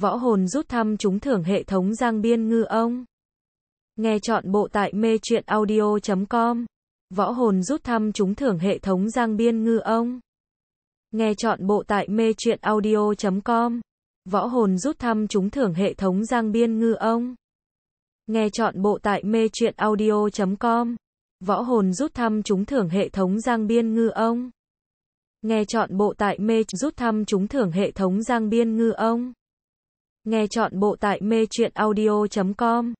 Võ hồn rút thăm trúng thưởng hệ thống Giang Biên Ngư ông. Nghe chọn bộ tại mê truyện audio.com. Võ hồn rút thăm trúng thưởng hệ thống Giang Biên Ngư ông. Nghe chọn bộ tại mê truyện audio.com. Võ hồn rút thăm trúng thưởng hệ thống Giang Biên Ngư ông. Nghe chọn bộ tại mê truyện audio.com. Võ hồn rút thăm trúng thưởng hệ thống Giang Biên Ngư ông. Nghe chọn bộ tại mê rút thăm trúng thưởng hệ thống Giang Biên Ngư ông. Nghe chọn bộ tại mê chuyện audio.com